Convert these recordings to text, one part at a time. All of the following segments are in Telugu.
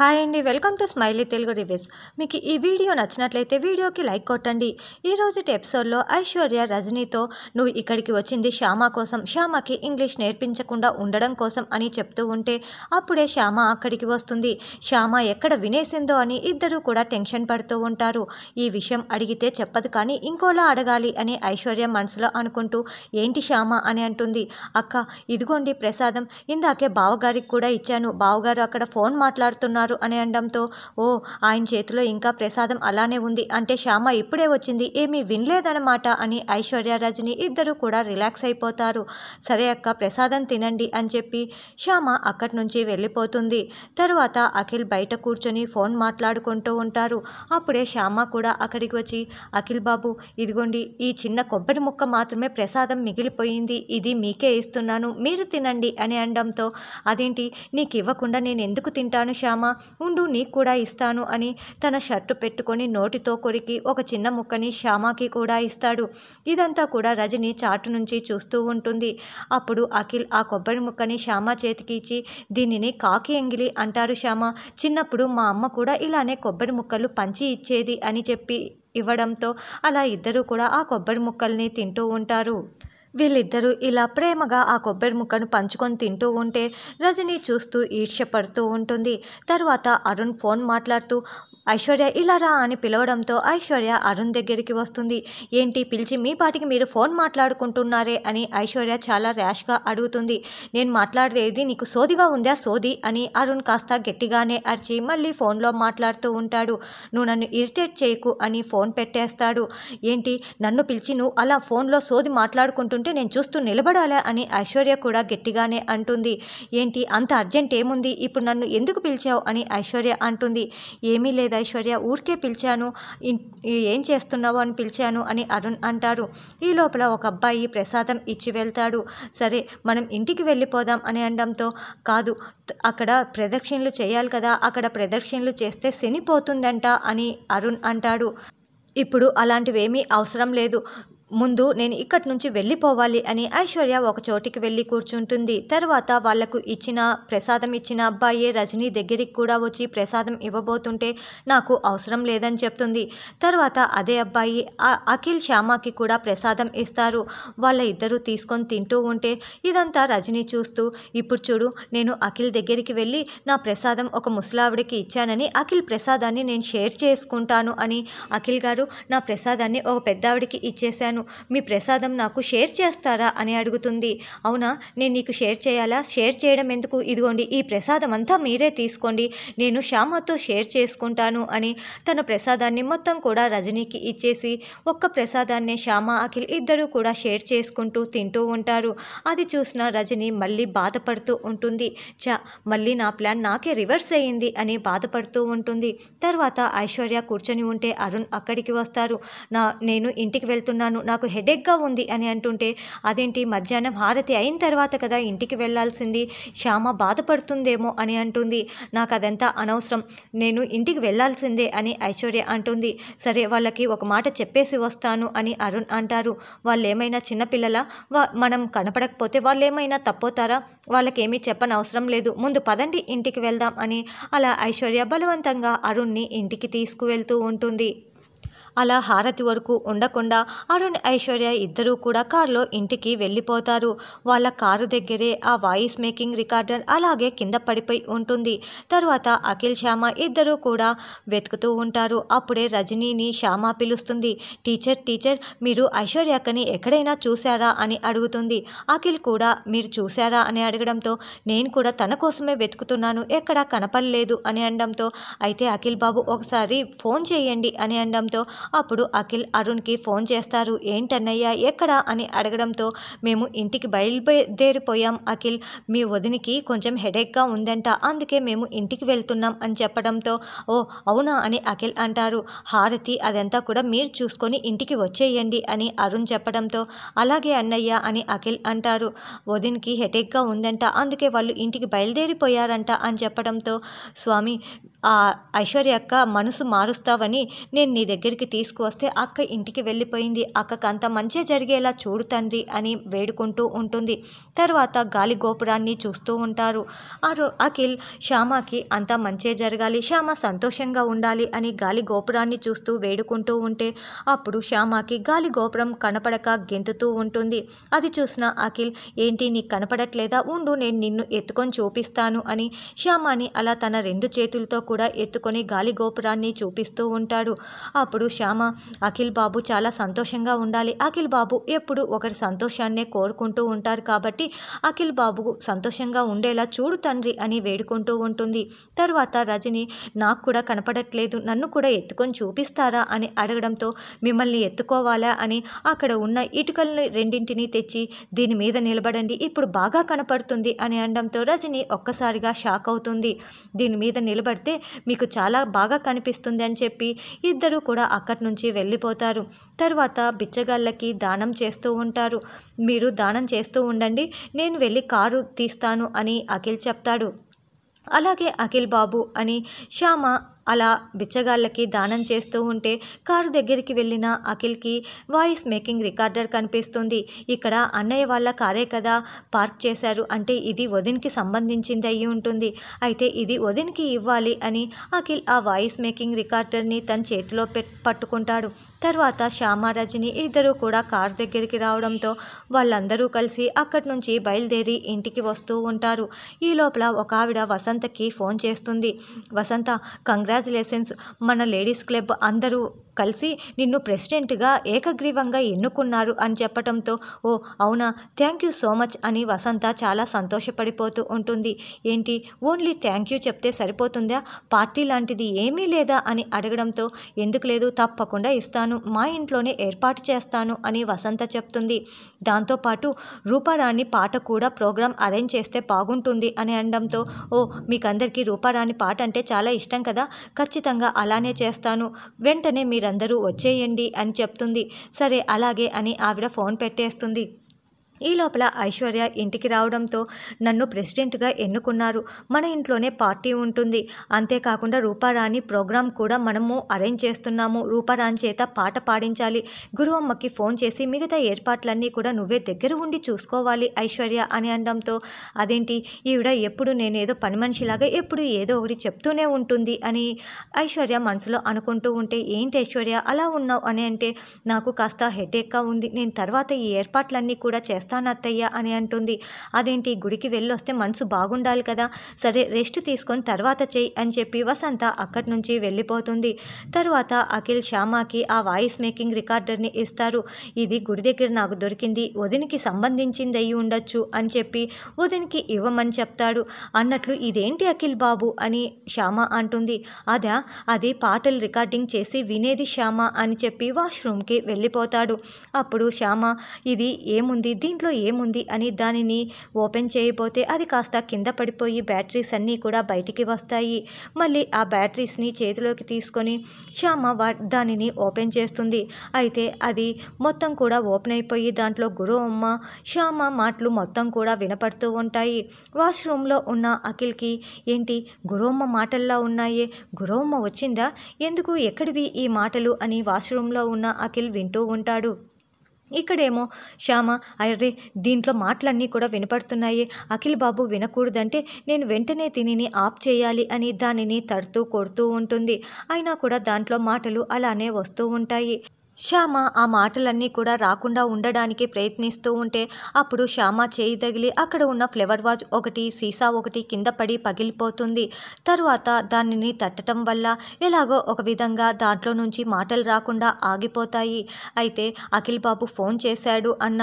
హాయ్ అండి welcome to smiley Telugu reviews మీకు ఈ వీడియో నచ్చినట్లయితే వీడియోకి లైక్ కొట్టండి ఈరోజు ఎపిసోడ్లో ఐశ్వర్య రజనీతో నువ్వు ఇక్కడికి వచ్చింది శ్యామ కోసం శ్యామకి ఇంగ్లీష్ నేర్పించకుండా ఉండడం కోసం అని చెప్తూ ఉంటే అప్పుడే శ్యామ అక్కడికి వస్తుంది శ్యామ ఎక్కడ వినేసిందో అని ఇద్దరూ కూడా టెన్షన్ పడుతూ ఉంటారు ఈ విషయం అడిగితే చెప్పదు కానీ ఇంకోలా అడగాలి అని ఐశ్వర్య మనసులో అనుకుంటూ ఏంటి శ్యామ అని అంటుంది అక్క ఇదిగోండి ప్రసాదం ఇందాకే బావగారికి కూడా ఇచ్చాను బావగారు అక్కడ ఫోన్ మాట్లాడుతున్నారు చేస్తున్నారు అని అనడంతో ఓ ఆయన చేతిలో ఇంకా ప్రసాదం అలానే ఉంది అంటే శ్యామ ఇప్పుడే వచ్చింది ఏమీ వినలేదన్నమాట అని ఐశ్వర్యరాజని ఇద్దరు కూడా రిలాక్స్ అయిపోతారు సరే అక్క ప్రసాదం తినండి అని చెప్పి శ్యామ అక్కడి నుంచి వెళ్ళిపోతుంది తరువాత అఖిల్ బయట కూర్చొని ఫోన్ మాట్లాడుకుంటూ ఉంటారు అప్పుడే శ్యామ కూడా అక్కడికి వచ్చి అఖిల్ బాబు ఇదిగోండి ఈ చిన్న కొబ్బరి ముక్క మాత్రమే ప్రసాదం మిగిలిపోయింది ఇది మీకే ఇస్తున్నాను మీరు తినండి అని అనడంతో అదేంటి నీకు ఇవ్వకుండా నేను ఎందుకు తింటాను శ్యామ ఉండు నీకు కూడా ఇస్తాను అని తన షర్టు పెట్టుకొని నోటితో కొరికి ఒక చిన్న ముక్కని శ్యామాకి కూడా ఇస్తాడు ఇదంతా కూడా రజని చాటు నుంచి చూస్తూ ఉంటుంది అప్పుడు అఖిల్ ఆ కొబ్బరి ముక్కని శ్యామ చేతికి ఇచ్చి దీనిని కాకి ఎంగిలి అంటారు శ్యామ చిన్నప్పుడు మా అమ్మ కూడా ఇలానే కొబ్బరి ముక్కలు పంచి ఇచ్చేది అని చెప్పి ఇవ్వడంతో అలా ఇద్దరూ కూడా ఆ కొబ్బరి ముక్కల్ని తింటూ ఉంటారు వీళ్ళిద్దరూ ఇలా ప్రేమగా ఆ కొబ్బరి ముక్కను పంచుకొని తింటూ ఉంటే రజని చూస్తూ ఈర్ష్యపడుతూ ఉంటుంది తర్వాత అరుణ్ ఫోన్ మాట్లాడుతూ ఐశ్వర్య ఇలా రా అని పిలవడంతో ఐశ్వర్య అరుణ్ దగ్గరికి వస్తుంది ఏంటి పిలిచి మీ పాటికి మీరు ఫోన్ మాట్లాడుకుంటున్నారే అని ఐశ్వర్య చాలా ర్యాష్గా అడుగుతుంది నేను మాట్లాడేది నీకు సోదిగా ఉందా సోది అని అరుణ్ కాస్త గట్టిగానే అరిచి మళ్ళీ ఫోన్లో మాట్లాడుతూ ఉంటాడు నువ్వు నన్ను ఇరిటేట్ చేయకు అని ఫోన్ పెట్టేస్తాడు ఏంటి నన్ను పిలిచి నువ్వు అలా ఫోన్లో సోది మాట్లాడుకుంటుంటే నేను చూస్తూ నిలబడాలా అని ఐశ్వర్య కూడా గట్టిగానే అంటుంది ఏంటి అంత అర్జెంట్ ఏముంది ఇప్పుడు నన్ను ఎందుకు పిలిచావు అని ఐశ్వర్య అంటుంది ఏమీ లేదా ఐశ్వర్య ఊరికే పిలిచాను ఏం చేస్తున్నావు అని పిలిచాను అని అరుణ్ అంటారు ఈ లోపల ఒక అబ్బాయి ప్రసాదం ఇచ్చి వెళ్తాడు సరే మనం ఇంటికి వెళ్ళిపోదాం అని అనడంతో కాదు అక్కడ ప్రదక్షిణలు చేయాలి కదా అక్కడ ప్రదక్షిణలు చేస్తే శనిపోతుందంట అని అరుణ్ అంటాడు ఇప్పుడు అలాంటివేమీ అవసరం లేదు ముందు నేను ఇక్కడి నుంచి వెళ్ళిపోవాలి అని ఐశ్వర్య ఒక చోటికి వెళ్ళి కూర్చుంటుంది తర్వాత వాళ్లకు ఇచ్చిన ప్రసాదం ఇచ్చిన అబ్బాయి రజనీ దగ్గరికి కూడా వచ్చి ప్రసాదం ఇవ్వబోతుంటే నాకు అవసరం లేదని చెప్తుంది తర్వాత అదే అబ్బాయి అఖిల్ శ్యామకి కూడా ప్రసాదం ఇస్తారు వాళ్ళ ఇద్దరూ తీసుకొని తింటూ ఉంటే ఇదంతా రజనీ చూస్తూ ఇప్పుడు చూడు నేను అఖిల్ దగ్గరికి వెళ్ళి నా ప్రసాదం ఒక ముసలావిడికి ఇచ్చానని అఖిల్ ప్రసాదాన్ని నేను షేర్ చేసుకుంటాను అని అఖిల్ గారు నా ప్రసాదాన్ని ఒక పెద్దావిడికి ఇచ్చేశాను అడుగుతాను మీ ప్రసాదం నాకు షేర్ చేస్తారా అని అడుగుతుంది అవునా నేను నీకు షేర్ చేయాలా షేర్ చేయడం ఎందుకు ఇదిగోండి ఈ ప్రసాదం అంతా మీరే తీసుకోండి నేను శ్యామతో షేర్ చేసుకుంటాను అని తన ప్రసాదాన్ని మొత్తం కూడా రజనీకి ఇచ్చేసి ఒక్క ప్రసాదాన్ని శ్యామ అఖిల్ ఇద్దరూ కూడా షేర్ చేసుకుంటూ తింటూ ఉంటారు అది చూసిన రజని మళ్ళీ బాధపడుతూ ఉంటుంది చ మళ్ళీ నా ప్లాన్ నాకే రివర్స్ అయ్యింది అని బాధపడుతూ ఉంటుంది తర్వాత ఐశ్వర్య కూర్చొని ఉంటే అరుణ్ అక్కడికి వస్తారు నా నేను ఇంటికి వెళ్తున్నాను నాకు హెడేక్గా ఉంది అని అంటుంటే అదేంటి మధ్యాహ్నం హారతి అయిన తర్వాత కదా ఇంటికి వెళ్ళాల్సింది శ్యామ బాధపడుతుందేమో అని అంటుంది నాకు అదంతా అనవసరం నేను ఇంటికి వెళ్ళాల్సిందే అని ఐశ్వర్య అంటుంది సరే వాళ్ళకి ఒక మాట చెప్పేసి వస్తాను అని అరుణ్ అంటారు వాళ్ళు ఏమైనా చిన్నపిల్లల వా మనం కనపడకపోతే వాళ్ళు ఏమైనా తప్పోతారా వాళ్ళకేమీ చెప్పనవసరం లేదు ముందు పదండి ఇంటికి వెళ్దాం అని అలా ఐశ్వర్య బలవంతంగా అరుణ్ని ఇంటికి తీసుకువెళ్తూ ఉంటుంది అలా హారతి వరకు ఉండకుండా అరుణ్ ఐశ్వర్య ఇద్దరూ కూడా కారులో ఇంటికి వెళ్ళిపోతారు వాళ్ళ కారు దగ్గరే ఆ వాయిస్ మేకింగ్ రికార్డర్ అలాగే కింద పడిపోయి ఉంటుంది తరువాత అఖిల్ శ్యామ ఇద్దరూ కూడా వెతుకుతూ ఉంటారు అప్పుడే రజనీని శ్యామ పిలుస్తుంది టీచర్ టీచర్ మీరు ఐశ్వర్యకని ఎక్కడైనా చూశారా అని అడుగుతుంది అఖిల్ కూడా మీరు చూశారా అని అడగడంతో నేను కూడా తన కోసమే వెతుకుతున్నాను ఎక్కడా కనపడలేదు అని అనడంతో అయితే అఖిల్ బాబు ఒకసారి ఫోన్ చేయండి అని అనడంతో అప్పుడు అఖిల్ అరుణ్కి ఫోన్ చేస్తారు ఏంటన్నయ్య ఎక్కడ అని అడగడంతో మేము ఇంటికి బయలుదేరిపోయాం అఖిల్ మీ వదినికి కొంచెం హెడేక్గా ఉందంట అందుకే మేము ఇంటికి వెళ్తున్నాం అని చెప్పడంతో ఓ అవునా అని అఖిల్ అంటారు హారతి అదంతా కూడా మీరు చూసుకొని ఇంటికి వచ్చేయండి అని అరుణ్ చెప్పడంతో అలాగే అన్నయ్య అని అఖిల్ అంటారు వదినికి హెడేక్గా ఉందంట అందుకే వాళ్ళు ఇంటికి బయలుదేరిపోయారంట అని చెప్పడంతో స్వామి ఆ ఐశ్వర్య అక్క మనసు మారుస్తావని నేను నీ దగ్గరికి తీసుకువస్తే అక్క ఇంటికి వెళ్ళిపోయింది అక్కకు అంత మంచి జరిగేలా చూడు తండ్రి అని వేడుకుంటూ ఉంటుంది తర్వాత గాలి గోపురాన్ని చూస్తూ ఉంటారు అఖిల్ శ్యామకి అంత మంచే జరగాలి శ్యామ సంతోషంగా ఉండాలి అని గాలి గోపురాన్ని చూస్తూ వేడుకుంటూ ఉంటే అప్పుడు శ్యామకి గాలి గోపురం కనపడక గెంతుతూ ఉంటుంది అది చూసిన అఖిల్ ఏంటి నీకు కనపడట్లేదా ఉండు నేను నిన్ను ఎత్తుకొని చూపిస్తాను అని శ్యామాని అలా తన రెండు చేతులతో కూడా ఎత్తుకొని గాలి గోపురాన్ని చూపిస్తూ ఉంటాడు అప్పుడు శ్యామ అఖిల్ బాబు చాలా సంతోషంగా ఉండాలి అఖిల్ బాబు ఎప్పుడు ఒకరి సంతోషాన్నే కోరుకుంటూ ఉంటారు కాబట్టి అఖిల్ బాబు సంతోషంగా ఉండేలా చూడు తండ్రి అని వేడుకుంటూ ఉంటుంది తర్వాత రజని నాకు కూడా కనపడట్లేదు నన్ను కూడా ఎత్తుకొని చూపిస్తారా అని అడగడంతో మిమ్మల్ని ఎత్తుకోవాలా అని అక్కడ ఉన్న ఇటుకలను రెండింటిని తెచ్చి దీని మీద నిలబడండి ఇప్పుడు బాగా కనపడుతుంది అని అనడంతో రజని ఒక్కసారిగా షాక్ అవుతుంది దీని మీద నిలబడితే మీకు చాలా బాగా కనిపిస్తుంది అని చెప్పి ఇద్దరు కూడా అక్కడ అక్కడి నుంచి వెళ్ళిపోతారు తర్వాత బిచ్చగాళ్ళకి దానం చేస్తూ ఉంటారు మీరు దానం చేస్తూ ఉండండి నేను వెళ్ళి కారు తీస్తాను అని అఖిల్ చెప్తాడు అలాగే అఖిల్ బాబు అని శ్యామ అలా బిచ్చగాళ్ళకి దానం చేస్తూ ఉంటే కారు దగ్గరికి వెళ్ళిన అఖిల్కి వాయిస్ మేకింగ్ రికార్డర్ కనిపిస్తుంది ఇక్కడ అన్నయ్య వాళ్ళ కారే కదా పార్క్ చేశారు అంటే ఇది వదిన్కి సంబంధించింది అయి ఉంటుంది అయితే ఇది వదిన్కి ఇవ్వాలి అని అఖిల్ ఆ వాయిస్ మేకింగ్ రికార్డర్ని తన చేతిలో పట్టుకుంటాడు తర్వాత శ్యామారాజుని ఇద్దరూ కూడా కారు దగ్గరికి రావడంతో వాళ్ళందరూ కలిసి అక్కడి నుంచి బయలుదేరి ఇంటికి వస్తూ ఉంటారు ఈ లోపల ఒక ఆవిడ వసంతకి ఫోన్ చేస్తుంది వసంత కంగ్ర కంగ్రాచులేషన్స్ మన లేడీస్ క్లబ్ అందరూ కలిసి నిన్ను ప్రెసిడెంట్గా ఏకగ్రీవంగా ఎన్నుకున్నారు అని చెప్పటంతో ఓ అవునా థ్యాంక్ యూ సో మచ్ అని వసంత చాలా సంతోషపడిపోతూ ఉంటుంది ఏంటి ఓన్లీ థ్యాంక్ యూ చెప్తే సరిపోతుందా పార్టీ లాంటిది ఏమీ లేదా అని అడగడంతో ఎందుకు లేదు తప్పకుండా ఇస్తాను మా ఇంట్లోనే ఏర్పాటు చేస్తాను అని వసంత చెప్తుంది దాంతోపాటు రూపారాణి పాట కూడా ప్రోగ్రాం అరేంజ్ చేస్తే బాగుంటుంది అని అనడంతో ఓ మీకందరికీ రూపారాణి పాట అంటే చాలా ఇష్టం కదా ఖచ్చితంగా అలానే చేస్తాను వెంటనే మీరందరూ వచ్చేయండి అని చెప్తుంది సరే అలాగే అని ఆవిడ ఫోన్ పెట్టేస్తుంది ఈ లోపల ఐశ్వర్య ఇంటికి రావడంతో నన్ను ప్రెసిడెంట్గా ఎన్నుకున్నారు మన ఇంట్లోనే పార్టీ ఉంటుంది అంతేకాకుండా రూపారాణి ప్రోగ్రాం కూడా మనము అరేంజ్ చేస్తున్నాము రూపారాణి చేత పాట పాడించాలి గురువమ్మకి ఫోన్ చేసి మిగతా ఏర్పాట్లన్నీ కూడా నువ్వే దగ్గర ఉండి చూసుకోవాలి ఐశ్వర్య అని అనడంతో అదేంటి ఈవిడ ఎప్పుడు నేనేదో పని మనిషిలాగా ఎప్పుడు ఏదో ఒకటి చెప్తూనే ఉంటుంది అని ఐశ్వర్య మనసులో అనుకుంటూ ఉంటే ఏంటి ఐశ్వర్య అలా ఉన్నావు అని అంటే నాకు కాస్త హెడేక్గా ఉంది నేను తర్వాత ఈ ఏర్పాట్లన్నీ కూడా చేస్తాను అత్తయ్య అని అంటుంది అదేంటి గుడికి వెళ్ళొస్తే మనసు బాగుండాలి కదా సరే రెస్ట్ తీసుకొని తర్వాత చేయి అని చెప్పి వసంత అక్కడి నుంచి వెళ్ళిపోతుంది తర్వాత అఖిల్ శ్యామాకి ఆ వాయిస్ మేకింగ్ రికార్డర్ని ఇస్తారు ఇది గుడి దగ్గర నాకు దొరికింది వదినికి సంబంధించింది అయి ఉండొచ్చు అని చెప్పి వదినికి ఇవ్వమని చెప్తాడు అన్నట్లు ఇదేంటి అఖిల్ బాబు అని శ్యామ అంటుంది అదా అది పాటలు రికార్డింగ్ చేసి వినేది శ్యామ అని చెప్పి వాష్రూమ్కి వెళ్ళిపోతాడు అప్పుడు శ్యామ ఇది ఏముంది దీంట్లో దీంట్లో ఏముంది అని దానిని ఓపెన్ చేయబోతే అది కాస్త కింద పడిపోయి బ్యాటరీస్ అన్నీ కూడా బయటికి వస్తాయి మళ్ళీ ఆ బ్యాటరీస్ని చేతిలోకి తీసుకొని శ్యామ వా దానిని ఓపెన్ చేస్తుంది అయితే అది మొత్తం కూడా ఓపెన్ అయిపోయి దాంట్లో గురు అమ్మ శ్యామ మాటలు మొత్తం కూడా వినపడుతూ ఉంటాయి వాష్రూమ్లో ఉన్న అఖిల్కి ఏంటి గురవమ్మ మాటల్లా ఉన్నాయే గురవమ్మ వచ్చిందా ఎందుకు ఎక్కడివి ఈ మాటలు అని వాష్రూమ్లో ఉన్న అఖిల్ వింటూ ఉంటాడు ఇక్కడేమో శ్యామ అరే దీంట్లో మాటలన్నీ కూడా వినపడుతున్నాయి అఖిల్ బాబు వినకూడదంటే నేను వెంటనే తినిని ఆఫ్ చేయాలి అని దానిని తడుతూ కొడుతూ ఉంటుంది అయినా కూడా దాంట్లో మాటలు అలానే వస్తూ ఉంటాయి శ్యామ ఆ మాటలన్నీ కూడా రాకుండా ఉండడానికి ప్రయత్నిస్తూ ఉంటే అప్పుడు శ్యామ చేయి తగిలి అక్కడ ఉన్న ఫ్లవర్ వాజ్ ఒకటి సీసా ఒకటి కింద పడి పగిలిపోతుంది తరువాత దానిని తట్టడం వల్ల ఎలాగో ఒక విధంగా దాంట్లో నుంచి మాటలు రాకుండా ఆగిపోతాయి అయితే అఖిల్ బాబు ఫోన్ చేశాడు అన్న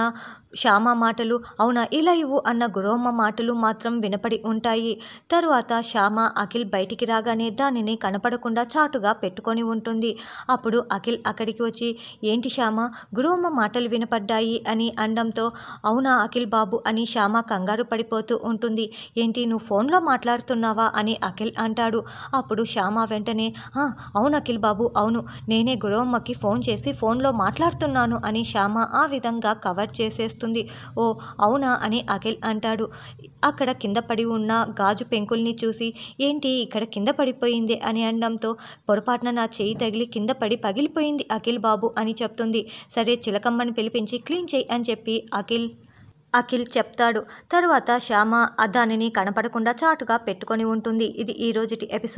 శ్యామ మాటలు అవునా ఇలా ఇవ్వు అన్న గురవమ్మ మాటలు మాత్రం వినపడి ఉంటాయి తరువాత శ్యామ అఖిల్ బయటికి రాగానే దానిని కనపడకుండా చాటుగా పెట్టుకొని ఉంటుంది అప్పుడు అఖిల్ అక్కడికి వచ్చి ఏంటి శ్యామ గురవమ్మ మాటలు వినపడ్డాయి అని అనడంతో అవునా అఖిల్ బాబు అని శ్యామ కంగారు పడిపోతూ ఉంటుంది ఏంటి నువ్వు ఫోన్లో మాట్లాడుతున్నావా అని అఖిల్ అంటాడు అప్పుడు శ్యామ వెంటనే అవును అఖిల్ బాబు అవును నేనే గురవమ్మకి ఫోన్ చేసి ఫోన్లో మాట్లాడుతున్నాను అని శ్యామ ఆ విధంగా కవర్ చేసేస్తుంది వస్తుంది ఓ అవునా అని అఖిల్ అంటాడు అక్కడ కింద పడి ఉన్న గాజు పెంకుల్ని చూసి ఏంటి ఇక్కడ కింద పడిపోయింది అని అనడంతో పొరపాటున నా చేయి తగిలి కింద పడి పగిలిపోయింది అఖిల్ బాబు అని చెప్తుంది సరే చిలకమ్మని పిలిపించి క్లీన్ చేయి అని చెప్పి అఖిల్ అఖిల్ చెప్తాడు తరువాత శ్యామ దానిని కనపడకుండా చాటుగా పెట్టుకొని ఉంటుంది ఇది ఈ రోజుటి ఎపిసోడ్